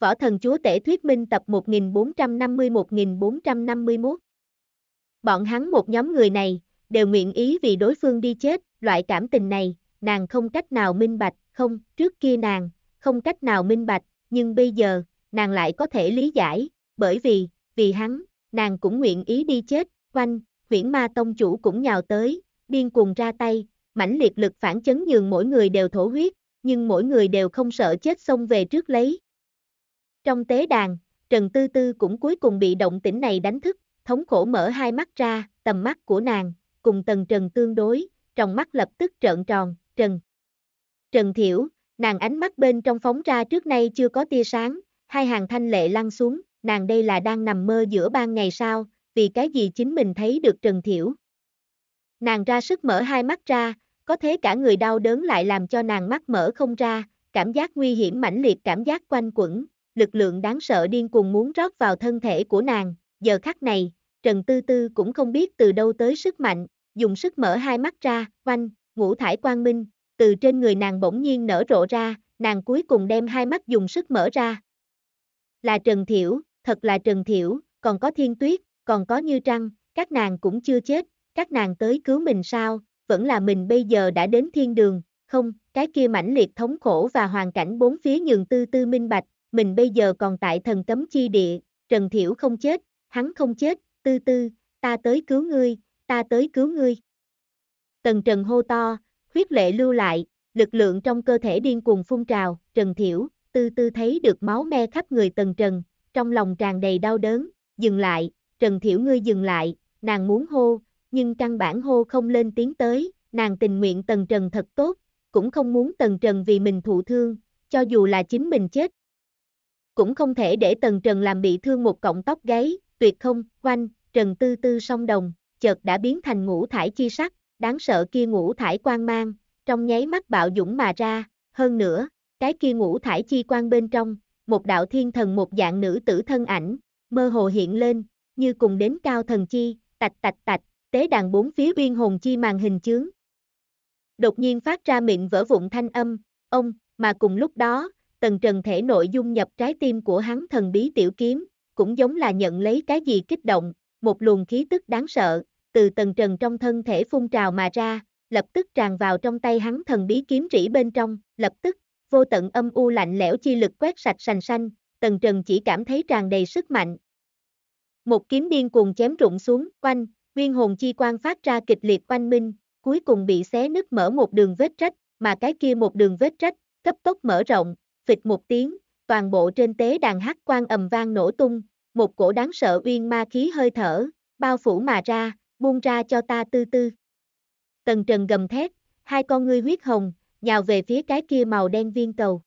Võ Thần Chúa Tể Thuyết Minh tập 1450-1451 Bọn hắn một nhóm người này, đều nguyện ý vì đối phương đi chết, loại cảm tình này, nàng không cách nào minh bạch, không, trước kia nàng, không cách nào minh bạch, nhưng bây giờ, nàng lại có thể lý giải, bởi vì, vì hắn, nàng cũng nguyện ý đi chết, quanh, huyển ma tông chủ cũng nhào tới, điên cuồng ra tay, mãnh liệt lực phản chấn nhường mỗi người đều thổ huyết, nhưng mỗi người đều không sợ chết xông về trước lấy, trong tế đàn, Trần Tư Tư cũng cuối cùng bị động tĩnh này đánh thức, thống khổ mở hai mắt ra, tầm mắt của nàng, cùng Tần Trần tương đối, trong mắt lập tức trợn tròn, Trần. Trần Thiểu, nàng ánh mắt bên trong phóng ra trước nay chưa có tia sáng, hai hàng thanh lệ lăn xuống, nàng đây là đang nằm mơ giữa ban ngày sao, vì cái gì chính mình thấy được Trần Thiểu. Nàng ra sức mở hai mắt ra, có thế cả người đau đớn lại làm cho nàng mắt mở không ra, cảm giác nguy hiểm mãnh liệt cảm giác quanh quẩn, lực lượng đáng sợ điên cuồng muốn rót vào thân thể của nàng, giờ khắc này, Trần Tư Tư cũng không biết từ đâu tới sức mạnh, dùng sức mở hai mắt ra, oanh, ngũ thải quang minh, từ trên người nàng bỗng nhiên nở rộ ra, nàng cuối cùng đem hai mắt dùng sức mở ra. Là Trần Thiểu, thật là Trần Thiểu, còn có Thiên Tuyết, còn có Như Trăng, các nàng cũng chưa chết, các nàng tới cứu mình sao, vẫn là mình bây giờ đã đến thiên đường, không, cái kia mãnh liệt thống khổ và hoàn cảnh bốn phía nhường tư tư minh bạch, mình bây giờ còn tại thần cấm chi địa, Trần Thiểu không chết, hắn không chết, tư tư, ta tới cứu ngươi, ta tới cứu ngươi. Tần Trần hô to, huyết lệ lưu lại, lực lượng trong cơ thể điên cuồng phun trào, Trần Thiểu, tư tư thấy được máu me khắp người Tần Trần, trong lòng tràn đầy đau đớn, dừng lại, Trần Thiểu ngươi dừng lại, nàng muốn hô, nhưng căn bản hô không lên tiếng tới, nàng tình nguyện Tần Trần thật tốt, cũng không muốn Tần Trần vì mình thụ thương, cho dù là chính mình chết, cũng không thể để Tần Trần làm bị thương một cọng tóc gáy, tuyệt không, quanh, Trần Tư Tư song đồng, chợt đã biến thành ngũ thải chi sắc, đáng sợ kia ngũ thải quang mang, trong nháy mắt bạo dũng mà ra, hơn nữa, cái kia ngũ thải chi quang bên trong, một đạo thiên thần một dạng nữ tử thân ảnh, mơ hồ hiện lên, như cùng đến cao thần chi, tạch tạch tạch, tế đàn bốn phía uyên hồn chi màn hình chướng. Đột nhiên phát ra miệng vỡ vụn thanh âm, ông, mà cùng lúc đó, tần trần thể nội dung nhập trái tim của hắn thần bí tiểu kiếm, cũng giống là nhận lấy cái gì kích động, một luồng khí tức đáng sợ, từ tần trần trong thân thể phun trào mà ra, lập tức tràn vào trong tay hắn thần bí kiếm rỉ bên trong, lập tức, vô tận âm u lạnh lẽo chi lực quét sạch sành xanh, tần trần chỉ cảm thấy tràn đầy sức mạnh. Một kiếm điên cuồng chém rụng xuống, quanh, nguyên hồn chi quang phát ra kịch liệt oanh minh, cuối cùng bị xé nứt mở một đường vết rách, mà cái kia một đường vết rách, cấp tốc mở rộng, phịch một tiếng, toàn bộ trên tế đàn hát quan ầm vang nổ tung, một cổ đáng sợ uyên ma khí hơi thở, bao phủ mà ra, buông ra cho ta tư tư. Tần trần gầm thét, hai con ngươi huyết hồng, nhào về phía cái kia màu đen viên cầu.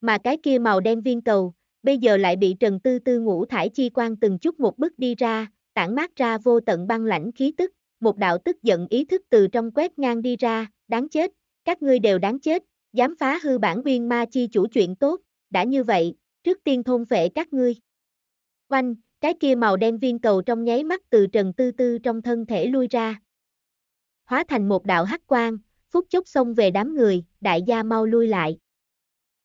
Mà cái kia màu đen viên cầu, bây giờ lại bị trần tư tư ngũ thải chi quan từng chút một bước đi ra, tản mát ra vô tận băng lãnh khí tức, một đạo tức giận ý thức từ trong quét ngang đi ra, đáng chết, các ngươi đều đáng chết, dám phá hư bản nguyên ma chi chủ chuyện tốt, đã như vậy, trước tiên thôn vệ các ngươi. Oanh, cái kia màu đen viên cầu trong nháy mắt từ trần tư tư trong thân thể lui ra. Hóa thành một đạo hắc quang, phút chốc xông về đám người, đại gia mau lui lại.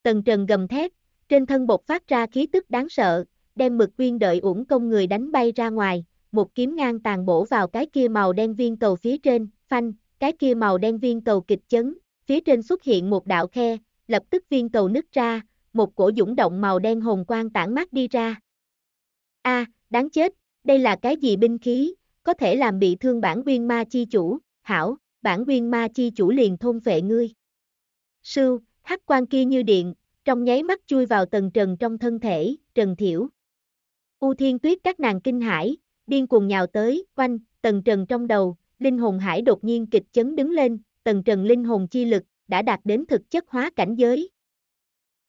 Tần trần gầm thét, trên thân bột phát ra khí tức đáng sợ, đem mực viên đợi uổng công người đánh bay ra ngoài, một kiếm ngang tàn bổ vào cái kia màu đen viên cầu phía trên, phanh, cái kia màu đen viên cầu kịch chấn, phía trên xuất hiện một đạo khe, lập tức viên cầu nứt ra, một cổ dũng động màu đen hồn quang tản mát đi ra. A, đáng chết, đây là cái gì binh khí, có thể làm bị thương bản nguyên ma chi chủ, hảo, bản nguyên ma chi chủ liền thôn vệ ngươi. Sư, hắc quan kia như điện, trong nháy mắt chui vào tầng trần trong thân thể, trần thiểu. U thiên tuyết các nàng kinh hải, điên cuồng nhào tới, quanh, tầng trần trong đầu, linh hồn hải đột nhiên kịch chấn đứng lên, tầng trần linh hồn chi lực, đã đạt đến thực chất hóa cảnh giới.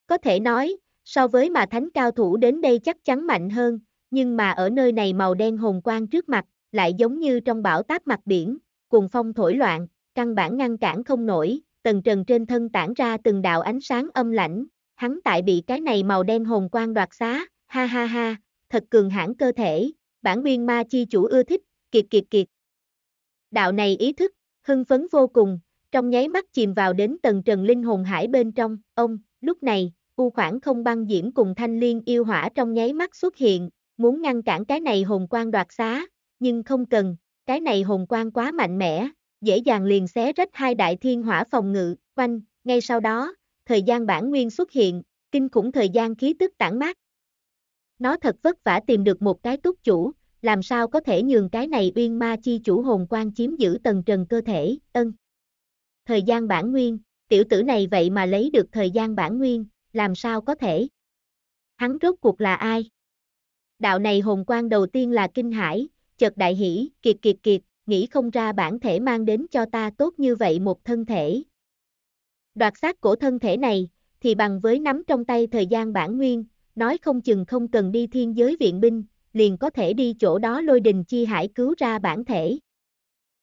Có thể nói, so với mà thánh cao thủ đến đây chắc chắn mạnh hơn, nhưng mà ở nơi này màu đen hồn quang trước mặt, lại giống như trong bão táp mặt biển, cùng phong thổi loạn, căn bản ngăn cản không nổi, tần trần trên thân tản ra từng đạo ánh sáng âm lãnh, hắn tại bị cái này màu đen hồn quang đoạt xá, ha ha ha, thật cường hãn cơ thể, bản nguyên ma chi chủ ưa thích, kiệt kiệt kiệt. Đạo này ý thức, hưng phấn vô cùng, trong nháy mắt chìm vào đến tầng trần linh hồn hải bên trong, ông, lúc này, u khoảng không băng diễm cùng thanh liên yêu hỏa trong nháy mắt xuất hiện, muốn ngăn cản cái này hồn quang đoạt xá, nhưng không cần, cái này hồn quang quá mạnh mẽ, dễ dàng liền xé rách hai đại thiên hỏa phòng ngự, quanh, ngay sau đó, thời gian bản nguyên xuất hiện, kinh khủng thời gian khí tức tản mát. Nó thật vất vả tìm được một cái túc chủ, làm sao có thể nhường cái này uyên ma chi chủ hồn quang chiếm giữ tầng trần cơ thể, ân. Thời gian bản nguyên, tiểu tử này vậy mà lấy được thời gian bản nguyên, làm sao có thể? Hắn rốt cuộc là ai? Đạo này hồn quan đầu tiên là kinh hải, chợt đại hỷ, kiệt kiệt kiệt, nghĩ không ra bản thể mang đến cho ta tốt như vậy một thân thể. Đoạt xác cổ thân thể này, thì bằng với nắm trong tay thời gian bản nguyên, nói không chừng không cần đi thiên giới viện binh, liền có thể đi chỗ đó lôi đình chi hải cứu ra bản thể.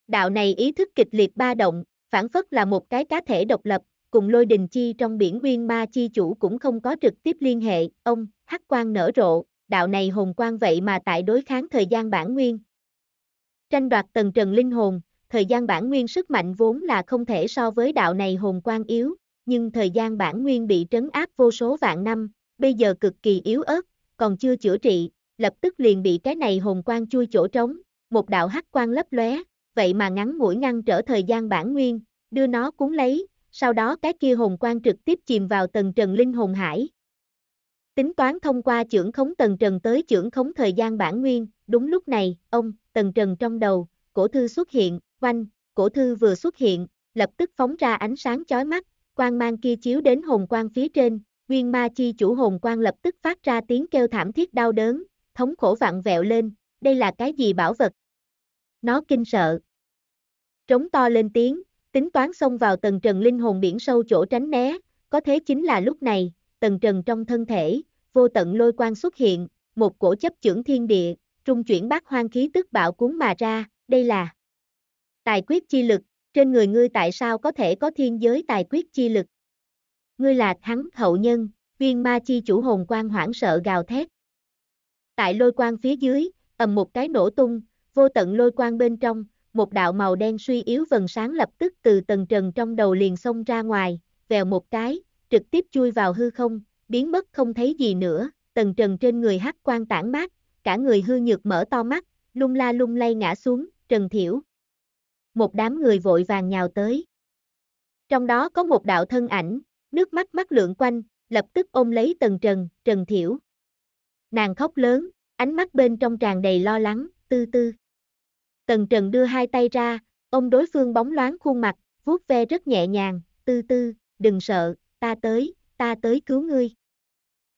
Đạo này ý thức kịch liệt ba động, phản phất là một cái cá thể độc lập, cùng lôi đình chi trong biển nguyên ma chi chủ cũng không có trực tiếp liên hệ, ông, hắc quan nở rộ, đạo này hồn quan vậy mà tại đối kháng thời gian bản nguyên. Tranh đoạt tầng trần linh hồn, thời gian bản nguyên sức mạnh vốn là không thể so với đạo này hồn quan yếu, nhưng thời gian bản nguyên bị trấn áp vô số vạn năm, bây giờ cực kỳ yếu ớt, còn chưa chữa trị, lập tức liền bị cái này hồn quan chui chỗ trống, một đạo hắc quan lấp lóe, vậy mà ngắn ngủi ngăn trở thời gian bản nguyên, đưa nó cuốn lấy, sau đó cái kia hồn quan trực tiếp chìm vào tầng trần linh hồn hải. Tính toán thông qua trưởng khống tầng trần tới trưởng khống thời gian bản nguyên, đúng lúc này, ông, tầng trần trong đầu, cổ thư xuất hiện, oanh, cổ thư vừa xuất hiện, lập tức phóng ra ánh sáng chói mắt, quang mang kia chiếu đến hồn quang phía trên, nguyên ma chi chủ hồn quang lập tức phát ra tiếng kêu thảm thiết đau đớn, thống khổ vặn vẹo lên, đây là cái gì bảo vật? Nó kinh sợ, Trống to lên tiếng, tính toán xông vào tầng trần linh hồn biển sâu chỗ tránh né, có thế chính là lúc này, tầng trần trong thân thể, vô tận lôi quang xuất hiện, một cổ chấp trưởng thiên địa, trung chuyển bát hoang khí tức bạo cuốn mà ra, đây là tài quyết chi lực, trên người ngươi tại sao có thể có thiên giới tài quyết chi lực? Ngươi là thắng hậu nhân, viên ma chi chủ hồn quan hoảng sợ gào thét. Tại lôi quang phía dưới, ầm một cái nổ tung, vô tận lôi quang bên trong, một đạo màu đen suy yếu vần sáng lập tức từ tầng trần trong đầu liền xông ra ngoài, vèo một cái, trực tiếp chui vào hư không, biến mất không thấy gì nữa, tầng trần trên người hắc quan tản mát, cả người hư nhược mở to mắt, lung la lung lay ngã xuống, trần thiểu. Một đám người vội vàng nhào tới. Trong đó có một đạo thân ảnh, nước mắt mắt lượn quanh, lập tức ôm lấy tầng trần, trần thiểu. Nàng khóc lớn, ánh mắt bên trong tràn đầy lo lắng, tư tư. Tần Trần đưa hai tay ra, ông đối phương bóng loáng khuôn mặt, vuốt ve rất nhẹ nhàng, tư tư, đừng sợ, ta tới, ta tới cứu ngươi.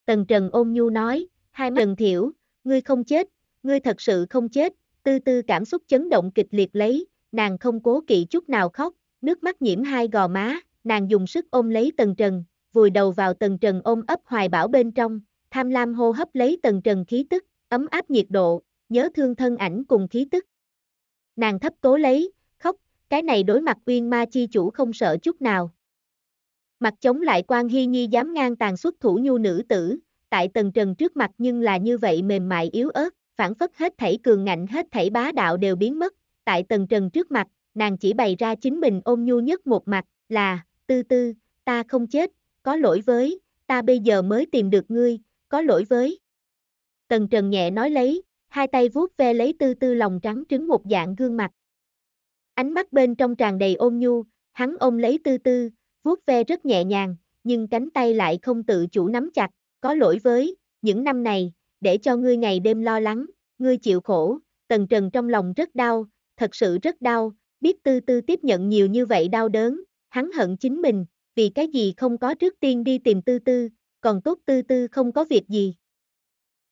Tần Trần ôm nhu nói, hai mắt Trần Thiểu, ngươi không chết, ngươi thật sự không chết, tư tư cảm xúc chấn động kịch liệt lấy, nàng không cố kỵ chút nào khóc, nước mắt nhiễm hai gò má, nàng dùng sức ôm lấy Tần Trần, vùi đầu vào Tần Trần ôm ấp hoài bảo bên trong, tham lam hô hấp lấy Tần Trần khí tức, ấm áp nhiệt độ, nhớ thương thân ảnh cùng khí tức. Nàng thấp cố lấy, khóc, cái này đối mặt uyên ma chi chủ không sợ chút nào. Mặt chống lại quan hy nhi dám ngang tàn xuất thủ nhu nữ tử, tại tầng trần trước mặt nhưng là như vậy mềm mại yếu ớt, phản phất hết thảy cường ngạnh hết thảy bá đạo đều biến mất, tại tầng trần trước mặt, nàng chỉ bày ra chính mình ôm nhu nhất một mặt, là, tư tư, ta không chết, có lỗi với, ta bây giờ mới tìm được ngươi, có lỗi với. Tần Trần nhẹ nói lấy, hai tay vuốt ve lấy tư tư lòng trắng trứng một dạng gương mặt. Ánh mắt bên trong tràn đầy ôn nhu, hắn ôm lấy tư tư, vuốt ve rất nhẹ nhàng, nhưng cánh tay lại không tự chủ nắm chặt, có lỗi với, những năm này, để cho ngươi ngày đêm lo lắng, ngươi chịu khổ, tần trần trong lòng rất đau, thật sự rất đau, biết tư tư tiếp nhận nhiều như vậy đau đớn, hắn hận chính mình, vì cái gì không có trước tiên đi tìm tư tư, còn tốt tư tư không có việc gì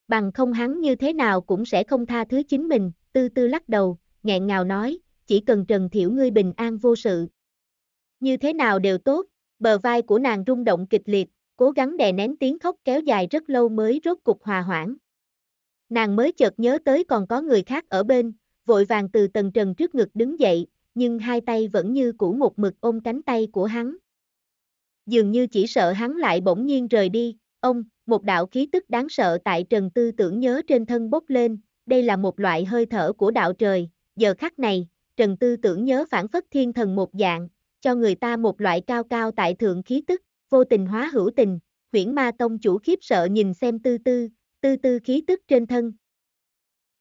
bằng không hắn như thế nào cũng sẽ không tha thứ chính mình, tư tư lắc đầu, nghẹn ngào nói, chỉ cần Trần Thiểu ngươi bình an vô sự. Như thế nào đều tốt, bờ vai của nàng rung động kịch liệt, cố gắng đè nén tiếng khóc kéo dài rất lâu mới rốt cục hòa hoãn. Nàng mới chợt nhớ tới còn có người khác ở bên, vội vàng từ tầng trần trước ngực đứng dậy, nhưng hai tay vẫn như cũ một mực ôm cánh tay của hắn. Dường như chỉ sợ hắn lại bỗng nhiên rời đi, ông, một đạo khí tức đáng sợ tại Trần Tư tưởng nhớ trên thân bốc lên, đây là một loại hơi thở của đạo trời, giờ khắc này, Trần Tư tưởng nhớ phản phất thiên thần một dạng, cho người ta một loại cao cao tại thượng khí tức, vô tình hóa hữu tình, huyễn ma tông chủ khiếp sợ nhìn xem tư tư, tư tư khí tức trên thân.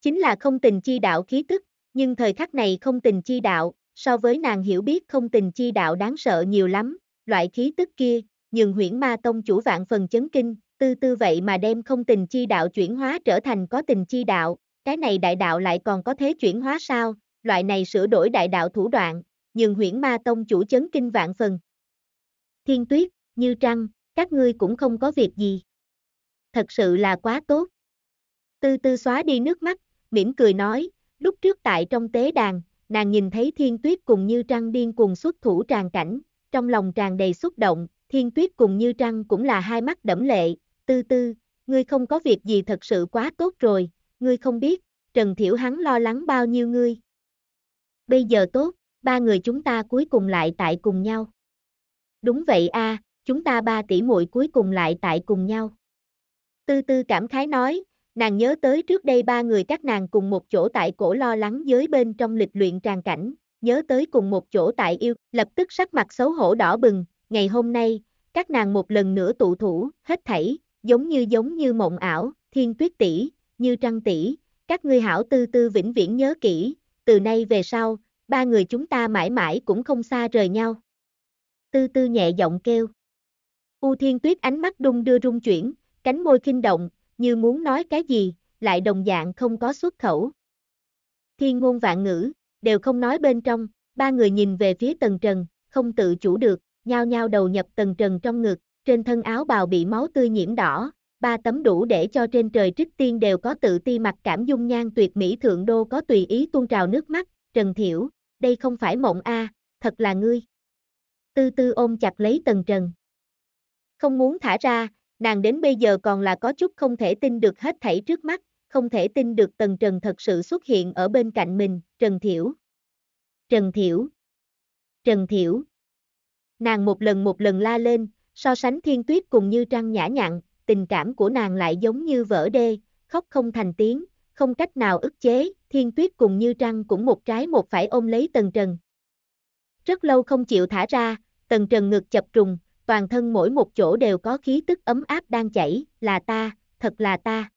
Chính là không tình chi đạo khí tức, nhưng thời khắc này không tình chi đạo, so với nàng hiểu biết không tình chi đạo đáng sợ nhiều lắm, loại khí tức kia, nhường huyễn ma tông chủ vạn phần chấn kinh, Tư tư vậy mà đem không tình chi đạo chuyển hóa trở thành có tình chi đạo, cái này đại đạo lại còn có thế chuyển hóa sao, loại này sửa đổi đại đạo thủ đoạn, nhưng huyễn ma tông chủ chấn kinh vạn phần. Thiên tuyết, như trăng, các ngươi cũng không có việc gì. Thật sự là quá tốt. Tư tư xóa đi nước mắt, mỉm cười nói, lúc trước tại trong tế đàn, nàng nhìn thấy thiên tuyết cùng như trăng điên cùng xuất thủ tràn cảnh, trong lòng tràn đầy xúc động, thiên tuyết cùng như trăng cũng là hai mắt đẫm lệ, tư tư, ngươi không có việc gì thật sự quá tốt rồi, ngươi không biết, Trần Thiểu hắn lo lắng bao nhiêu ngươi. Bây giờ tốt, ba người chúng ta cuối cùng lại tại cùng nhau. Đúng vậy a, à, chúng ta ba tỷ muội cuối cùng lại tại cùng nhau. Tư tư cảm khái nói, nàng nhớ tới trước đây ba người các nàng cùng một chỗ tại cổ lo lắng giới bên trong lịch luyện tràn cảnh, nhớ tới cùng một chỗ tại yêu, lập tức sắc mặt xấu hổ đỏ bừng, ngày hôm nay, các nàng một lần nữa tụ thủ, hết thảy, giống như giống như mộng ảo, thiên tuyết tỷ, như trăng tỷ, các ngươi hảo tư tư vĩnh viễn nhớ kỹ, từ nay về sau, ba người chúng ta mãi mãi cũng không xa rời nhau. Tư tư nhẹ giọng kêu. U thiên tuyết ánh mắt đung đưa rung chuyển, cánh môi kinh động, như muốn nói cái gì, lại đồng dạng không có xuất khẩu. Thiên ngôn vạn ngữ, đều không nói bên trong, ba người nhìn về phía tầng trần, không tự chủ được, nhao nhao đầu nhập tầng trần trong ngực, trên thân áo bào bị máu tươi nhiễm đỏ, ba tấm đủ để cho trên trời trích tiên đều có tự ti mặc cảm dung nhan tuyệt mỹ thượng đô có tùy ý tuôn trào nước mắt, Trần Thiểu, đây không phải mộng a, thật là ngươi. Tư tư ôm chặt lấy Tần Trần. Không muốn thả ra, nàng đến bây giờ còn là có chút không thể tin được hết thảy trước mắt, không thể tin được Tần Trần thật sự xuất hiện ở bên cạnh mình, Trần Thiểu. Trần Thiểu. Trần Thiểu. Nàng một lần một lần la lên, So sánh thiên tuyết cùng như trăng nhã nhặn, tình cảm của nàng lại giống như vỡ đê, khóc không thành tiếng, không cách nào ức chế, thiên tuyết cùng như trăng cũng một trái một phải ôm lấy tần trần. Rất lâu không chịu thả ra, tần trần ngực chập trùng, toàn thân mỗi một chỗ đều có khí tức ấm áp đang chảy, là ta, thật là ta.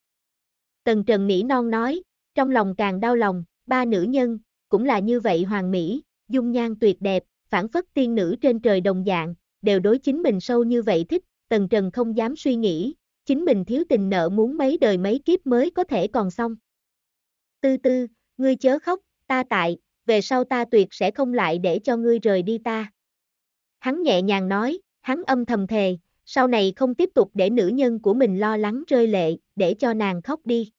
Tần trần nỉ non nói, trong lòng càng đau lòng, ba nữ nhân, cũng là như vậy hoàng mỹ, dung nhan tuyệt đẹp, phản phất tiên nữ trên trời đồng dạng, đều đối chính mình sâu như vậy thích, Tần Trần không dám suy nghĩ, chính mình thiếu tình nợ muốn mấy đời mấy kiếp mới có thể còn xong. Tư tư, ngươi chớ khóc, ta tại, về sau ta tuyệt sẽ không lại để cho ngươi rời đi ta. Hắn nhẹ nhàng nói, hắn âm thầm thề, sau này không tiếp tục để nữ nhân của mình lo lắng rơi lệ, để cho nàng khóc đi.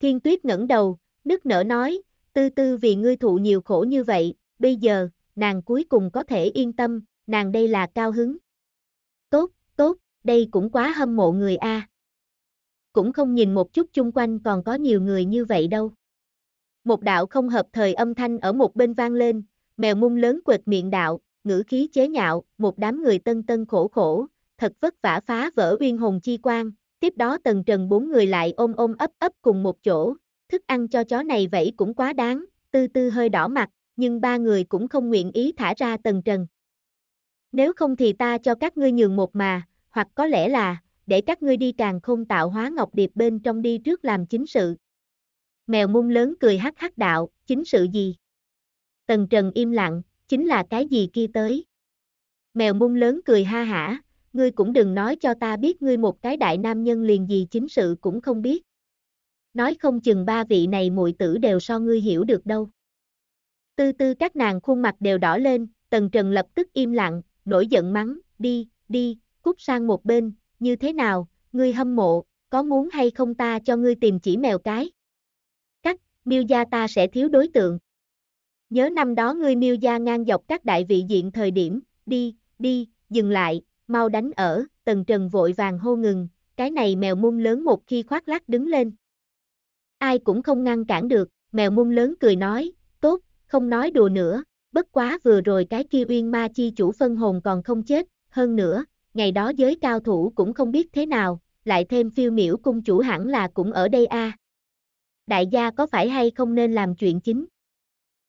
Thiên tuyết ngẩng đầu, nức nở nói, tư tư vì ngươi thụ nhiều khổ như vậy, bây giờ, nàng cuối cùng có thể yên tâm, nàng đây là cao hứng. Tốt, tốt, đây cũng quá hâm mộ người a. Cũng không nhìn một chút chung quanh còn có nhiều người như vậy đâu. Một đạo không hợp thời âm thanh ở một bên vang lên, mèo mung lớn quệt miệng đạo, ngữ khí chế nhạo, một đám người tân tân khổ khổ, thật vất vả phá vỡ uyên hùng chi quan, tiếp đó tần trần bốn người lại ôm ôm ấp ấp cùng một chỗ, thức ăn cho chó này vậy cũng quá đáng, tư tư hơi đỏ mặt, nhưng ba người cũng không nguyện ý thả ra tần trần. Nếu không thì ta cho các ngươi nhường một mà, hoặc có lẽ là, để các ngươi đi càng không tạo hóa ngọc điệp bên trong đi trước làm chính sự. Mèo mung lớn cười hắc hắc đạo, chính sự gì? Tần Trần im lặng, chính là cái gì kia tới? Mèo mung lớn cười ha hả, ngươi cũng đừng nói cho ta biết ngươi một cái đại nam nhân liền gì chính sự cũng không biết. Nói không chừng ba vị này muội tử đều so ngươi hiểu được đâu. Tư tư các nàng khuôn mặt đều đỏ lên, Tần Trần lập tức im lặng, nổi giận mắng, đi, đi, cút sang một bên, như thế nào, ngươi hâm mộ, có muốn hay không ta cho ngươi tìm chỉ mèo cái. Cắt, miêu gia ta sẽ thiếu đối tượng. Nhớ năm đó ngươi miêu gia ngang dọc các đại vị diện thời điểm, đi, đi, dừng lại, mau đánh ở, tần trần vội vàng hô ngừng, cái này mèo mung lớn một khi khoác lác đứng lên. Ai cũng không ngăn cản được, mèo mung lớn cười nói, tốt, không nói đùa nữa, Bất quá vừa rồi cái kia uyên ma chi chủ phân hồn còn không chết, hơn nữa, ngày đó giới cao thủ cũng không biết thế nào, lại thêm phiêu miểu cung chủ hẳn là cũng ở đây a. Đại gia có phải hay không nên làm chuyện chính?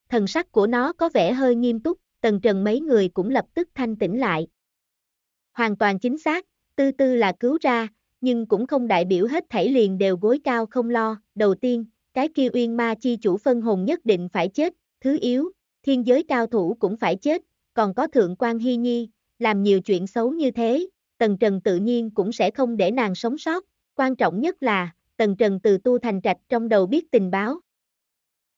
Thần sắc của nó có vẻ hơi nghiêm túc, tần trần mấy người cũng lập tức thanh tĩnh lại. Hoàn toàn chính xác, tư tư là cứu ra, nhưng cũng không đại biểu hết thảy liền đều gối cao không lo. Đầu tiên, cái kia uyên ma chi chủ phân hồn nhất định phải chết, thứ yếu, thiên giới cao thủ cũng phải chết, còn có thượng quan hy nhi, làm nhiều chuyện xấu như thế, tần trần tự nhiên cũng sẽ không để nàng sống sót, quan trọng nhất là, tần trần từ tu thành trạch trong đầu biết tình báo.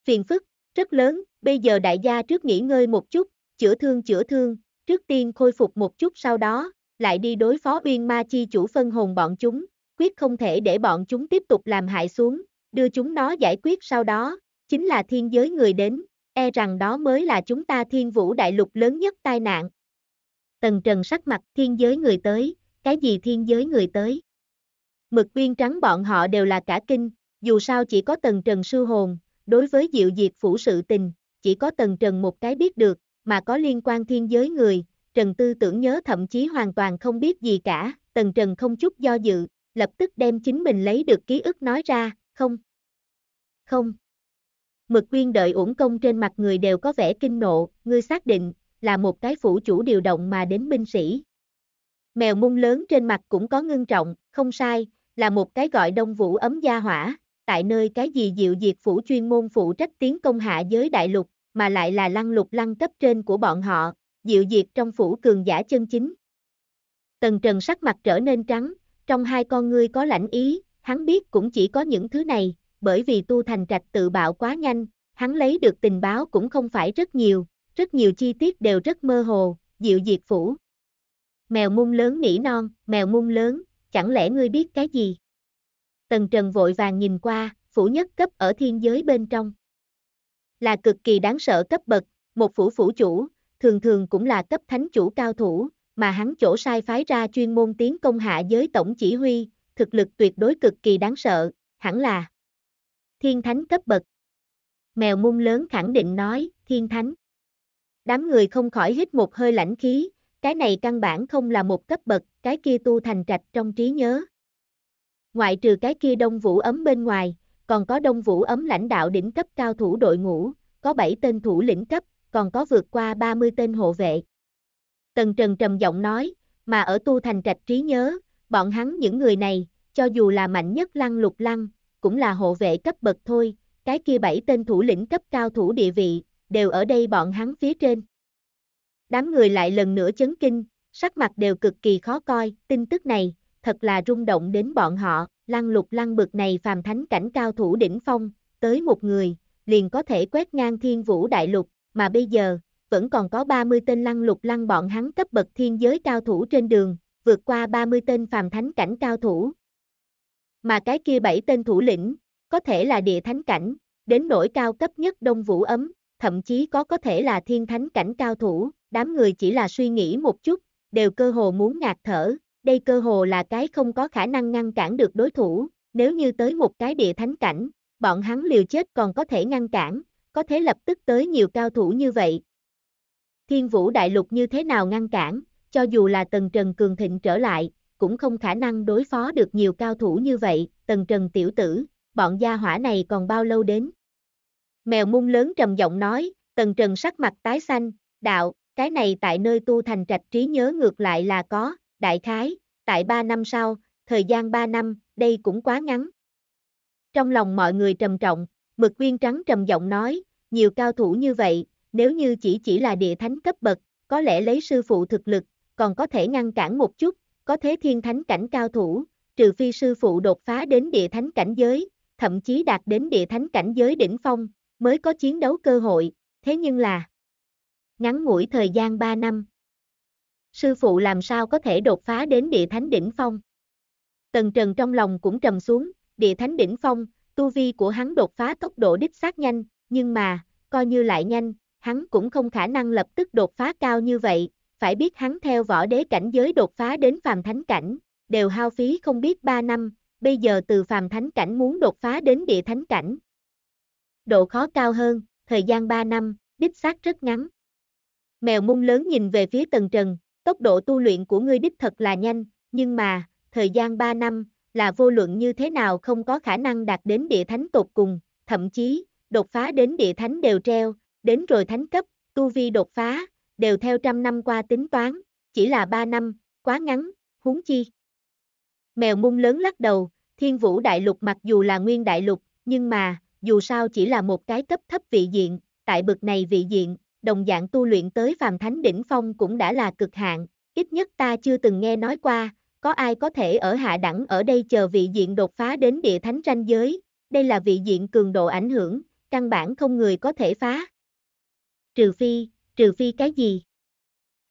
Phiền phức, rất lớn, bây giờ đại gia trước nghỉ ngơi một chút, chữa thương chữa thương, trước tiên khôi phục một chút sau đó, lại đi đối phó biên ma chi chủ phân hồn bọn chúng, quyết không thể để bọn chúng tiếp tục làm hại xuống, đưa chúng nó giải quyết sau đó, chính là thiên giới người đến, e rằng đó mới là chúng ta thiên vũ đại lục lớn nhất tai nạn. Tần Trần sắc mặt thiên giới người tới, cái gì thiên giới người tới? Mực uyên trắng bọn họ đều là cả kinh, dù sao chỉ có Tần Trần sư hồn, đối với diệu diệt phủ sự tình, chỉ có Tần Trần một cái biết được, mà có liên quan thiên giới người, Trần Tư tưởng nhớ thậm chí hoàn toàn không biết gì cả, Tần Trần không chút do dự, lập tức đem chính mình lấy được ký ức nói ra, không, không, Mực Quyên đợi uổng công trên mặt người đều có vẻ kinh nộ, ngươi xác định, là một cái phủ chủ điều động mà đến binh sĩ. Mèo mung lớn trên mặt cũng có ngưng trọng, không sai, là một cái gọi đông vũ ấm gia hỏa, tại nơi cái gì diệu diệt phủ chuyên môn phụ trách tiến công hạ giới đại lục, mà lại là lăng lục lăng cấp trên của bọn họ, diệu diệt trong phủ cường giả chân chính. Tần trần sắc mặt trở nên trắng, trong hai con ngươi có lãnh ý, hắn biết cũng chỉ có những thứ này, bởi vì tu thành trạch tự bạo quá nhanh, hắn lấy được tình báo cũng không phải rất nhiều, rất nhiều chi tiết đều rất mơ hồ, diệu diệt phủ. Mèo mung lớn nỉ non, mèo mung lớn, chẳng lẽ ngươi biết cái gì? Tần Trần vội vàng nhìn qua, phủ nhất cấp ở thiên giới bên trong. Là cực kỳ đáng sợ cấp bậc, một phủ phủ chủ, thường thường cũng là cấp thánh chủ cao thủ, mà hắn chỗ sai phái ra chuyên môn tiến công hạ giới tổng chỉ huy, thực lực tuyệt đối cực kỳ đáng sợ, hẳn là thiên thánh cấp bậc. Mèo mung lớn khẳng định nói, thiên thánh. Đám người không khỏi hít một hơi lãnh khí, cái này căn bản không là một cấp bậc, cái kia tu thành trạch trong trí nhớ. Ngoại trừ cái kia đông vũ ấm bên ngoài, còn có đông vũ ấm lãnh đạo đỉnh cấp cao thủ đội ngũ, có 7 tên thủ lĩnh cấp, còn có vượt qua 30 tên hộ vệ. Tần Trần trầm giọng nói, mà ở tu thành trạch trí nhớ, bọn hắn những người này, cho dù là mạnh nhất lăng lục lăng, cũng là hộ vệ cấp bậc thôi, cái kia bảy tên thủ lĩnh cấp cao thủ địa vị, đều ở đây bọn hắn phía trên. Đám người lại lần nữa chấn kinh, sắc mặt đều cực kỳ khó coi, tin tức này, thật là rung động đến bọn họ, lăng lục lăng bực này phàm thánh cảnh cao thủ đỉnh phong, tới một người, liền có thể quét ngang thiên vũ đại lục, mà bây giờ, vẫn còn có 30 tên lăng lục lăng bọn hắn cấp bậc thiên giới cao thủ trên đường, vượt qua 30 tên phàm thánh cảnh cao thủ, mà cái kia bảy tên thủ lĩnh, có thể là địa thánh cảnh, đến nỗi cao cấp nhất đông vũ ấm, thậm chí có có thể là thiên thánh cảnh cao thủ, đám người chỉ là suy nghĩ một chút, đều cơ hồ muốn ngạt thở, đây cơ hồ là cái không có khả năng ngăn cản được đối thủ, nếu như tới một cái địa thánh cảnh, bọn hắn liều chết còn có thể ngăn cản, có thể lập tức tới nhiều cao thủ như vậy. Thiên vũ đại lục như thế nào ngăn cản, cho dù là tần trần cường thịnh trở lại, cũng không khả năng đối phó được nhiều cao thủ như vậy, tần trần tiểu tử, bọn gia hỏa này còn bao lâu đến. Mèo mung lớn trầm giọng nói, tần trần sắc mặt tái xanh, đạo, cái này tại nơi tu thành trạch trí nhớ ngược lại là có, đại khái, tại 3 năm sau, thời gian 3 năm, đây cũng quá ngắn. Trong lòng mọi người trầm trọng, mực viên trắng trầm giọng nói, nhiều cao thủ như vậy, nếu như chỉ chỉ là địa thánh cấp bậc, có lẽ lấy sư phụ thực lực, còn có thể ngăn cản một chút, có thế thiên thánh cảnh cao thủ, trừ phi sư phụ đột phá đến địa thánh cảnh giới, thậm chí đạt đến địa thánh cảnh giới đỉnh phong, mới có chiến đấu cơ hội, thế nhưng là ngắn ngủi thời gian 3 năm. Sư phụ làm sao có thể đột phá đến địa thánh đỉnh phong? Tần Trần trong lòng cũng trầm xuống, địa thánh đỉnh phong, tu vi của hắn đột phá tốc độ đích xác nhanh, nhưng mà, coi như lại nhanh, hắn cũng không khả năng lập tức đột phá cao như vậy, phải biết hắn theo võ đế cảnh giới đột phá đến phàm thánh cảnh, đều hao phí không biết 3 năm, bây giờ từ phàm thánh cảnh muốn đột phá đến địa thánh cảnh. Độ khó cao hơn, thời gian 3 năm, đích xác rất ngắn. Mèo mung lớn nhìn về phía tầng trần, tốc độ tu luyện của ngươi đích thật là nhanh, nhưng mà, thời gian 3 năm, là vô luận như thế nào không có khả năng đạt đến địa thánh tột cùng, thậm chí, đột phá đến địa thánh đều treo, đến rồi thánh cấp, tu vi đột phá, đều theo trăm năm qua tính toán, chỉ là ba năm, quá ngắn, huống chi. Mèo mung lớn lắc đầu, thiên vũ đại lục mặc dù là nguyên đại lục, nhưng mà, dù sao chỉ là một cái cấp thấp vị diện, tại bực này vị diện, đồng dạng tu luyện tới phàm thánh đỉnh phong cũng đã là cực hạn, ít nhất ta chưa từng nghe nói qua, có ai có thể ở hạ đẳng ở đây chờ vị diện đột phá đến địa thánh ranh giới, đây là vị diện cường độ ảnh hưởng, căn bản không người có thể phá. Trừ phi, trừ phi cái gì.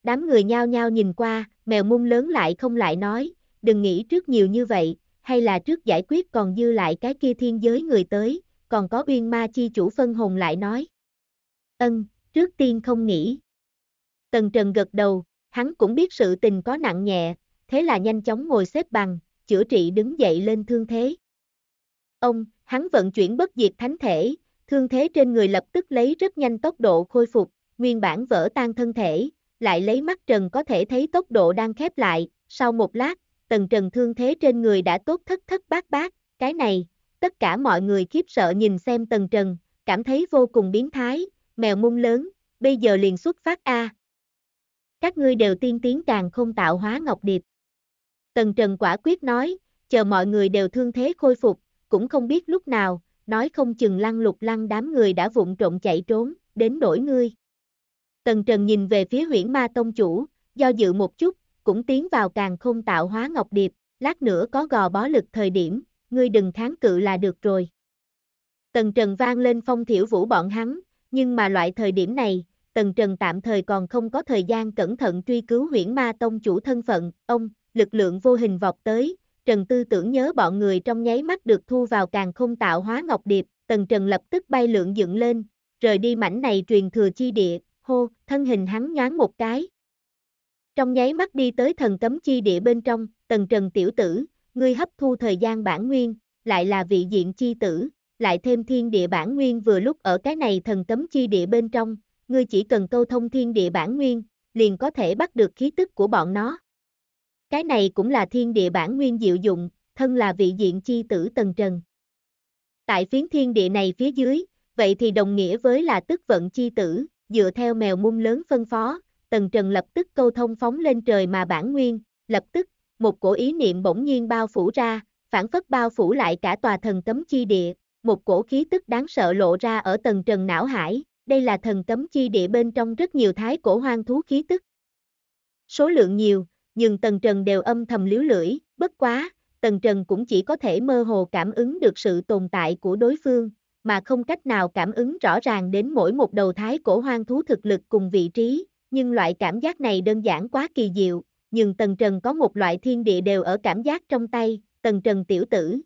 Đám người nhao nhao nhìn qua, mèo mung lớn lại không lại nói, đừng nghĩ trước nhiều như vậy, hay là trước giải quyết còn dư lại cái kia thiên giới người tới, còn có uyên ma chi chủ phân hồn lại nói. Ân, trước tiên không nghĩ. Tần Trần gật đầu, hắn cũng biết sự tình có nặng nhẹ, thế là nhanh chóng ngồi xếp bằng, chữa trị đứng dậy lên thương thế. Ông, hắn vận chuyển bất diệt thánh thể, thương thế trên người lập tức lấy rất nhanh tốc độ khôi phục, nguyên bản vỡ tan thân thể, lại lấy mắt trần có thể thấy tốc độ đang khép lại, sau một lát, tầng trần thương thế trên người đã tốt thất thất bát bát, cái này, tất cả mọi người khiếp sợ nhìn xem tầng trần, cảm thấy vô cùng biến thái, mèo mung lớn, bây giờ liền xuất phát A. Các ngươi đều tiên tiến càng không tạo hóa ngọc điệp. Tần Trần quả quyết nói, chờ mọi người đều thương thế khôi phục, cũng không biết lúc nào, nói không chừng lăng lục lăng đám người đã vụng trộn chạy trốn, đến đổi ngươi. Tần Trần nhìn về phía huyễn ma tông chủ, do dự một chút, cũng tiến vào càng không tạo hóa ngọc điệp, lát nữa có gò bó lực thời điểm, ngươi đừng kháng cự là được rồi. Tần Trần vang lên phong thiểu vũ bọn hắn, nhưng mà loại thời điểm này, Tần Trần tạm thời còn không có thời gian cẩn thận truy cứu huyễn ma tông chủ thân phận, ông, lực lượng vô hình vọt tới, Trần Tư tưởng nhớ bọn người trong nháy mắt được thu vào càng không tạo hóa ngọc điệp, Tần Trần lập tức bay lượng dựng lên, rời đi mảnh này truyền thừa chi địa, hô, thân hình hắn nhoáng một cái. Trong nháy mắt đi tới thần cấm chi địa bên trong, tần trần tiểu tử, ngươi hấp thu thời gian bản nguyên, lại là vị diện chi tử, lại thêm thiên địa bản nguyên vừa lúc ở cái này thần cấm chi địa bên trong, ngươi chỉ cần câu thông thiên địa bản nguyên, liền có thể bắt được khí tức của bọn nó. Cái này cũng là thiên địa bản nguyên diệu dụng, thân là vị diện chi tử tần trần. Tại phiến thiên địa này phía dưới, vậy thì đồng nghĩa với là tức vận chi tử, dựa theo mèo mung lớn phân phó, Tần Trần lập tức câu thông phóng lên trời mà bản nguyên, lập tức, một cổ ý niệm bỗng nhiên bao phủ ra, phản phất bao phủ lại cả tòa thần cấm chi địa, một cổ khí tức đáng sợ lộ ra ở Tần Trần não hải, đây là thần cấm chi địa bên trong rất nhiều thái cổ hoang thú khí tức. Số lượng nhiều, nhưng Tần Trần đều âm thầm liếu lưỡi, bất quá, Tần Trần cũng chỉ có thể mơ hồ cảm ứng được sự tồn tại của đối phương, mà không cách nào cảm ứng rõ ràng đến mỗi một đầu thái cổ hoang thú thực lực cùng vị trí, nhưng loại cảm giác này đơn giản quá kỳ diệu, nhưng Tần Trần có một loại thiên địa đều ở cảm giác trong tay, Tần Trần tiểu tử.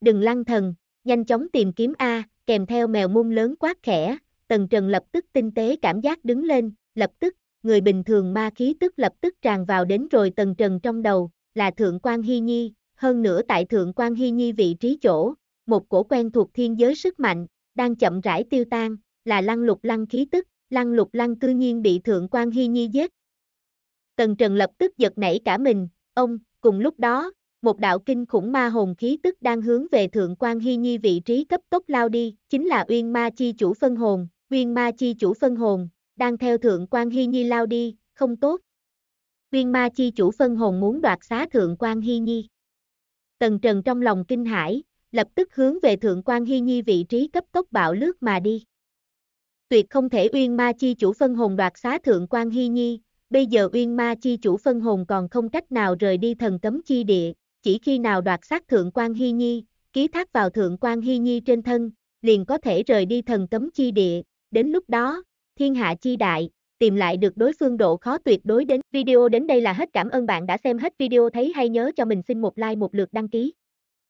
Đừng lăng thần, nhanh chóng tìm kiếm A, kèm theo mèo mung lớn quát khẽ, Tần Trần lập tức tinh tế cảm giác đứng lên, lập tức, người bình thường ma khí tức lập tức tràn vào đến rồi Tần Trần trong đầu, là Thượng quan Hy Nhi, hơn nữa tại Thượng quan Hy Nhi vị trí chỗ, một cổ quen thuộc thiên giới sức mạnh, đang chậm rãi tiêu tan, là lăng lục lăng khí tức, lăng lục lăng cư nhiên bị thượng quan hy nhi giết. Tần Trần lập tức giật nảy cả mình, ông, cùng lúc đó, một đạo kinh khủng ma hồn khí tức đang hướng về thượng quan hy nhi vị trí cấp tốc lao đi, chính là uyên ma chi chủ phân hồn, uyên ma chi chủ phân hồn, đang theo thượng quan hy nhi lao đi, không tốt. Uyên ma chi chủ phân hồn muốn đoạt xá thượng quan hy nhi. Tần Trần trong lòng kinh hãi, lập tức hướng về thượng quan hy nhi vị trí cấp tốc bạo lướt mà đi. Tuyệt không thể uyên ma chi chủ phân hồn đoạt xá thượng quan hy nhi, bây giờ uyên ma chi chủ phân hồn còn không cách nào rời đi thần cấm chi địa, chỉ khi nào đoạt xác thượng quan hy nhi, ký thác vào thượng quan hy nhi trên thân, liền có thể rời đi thần cấm chi địa, đến lúc đó, thiên hạ chi đại, tìm lại được đối phương độ khó tuyệt đối đến. Video đến đây là hết cảm ơn bạn đã xem hết video thấy hay nhớ cho mình xin một like một lượt đăng ký.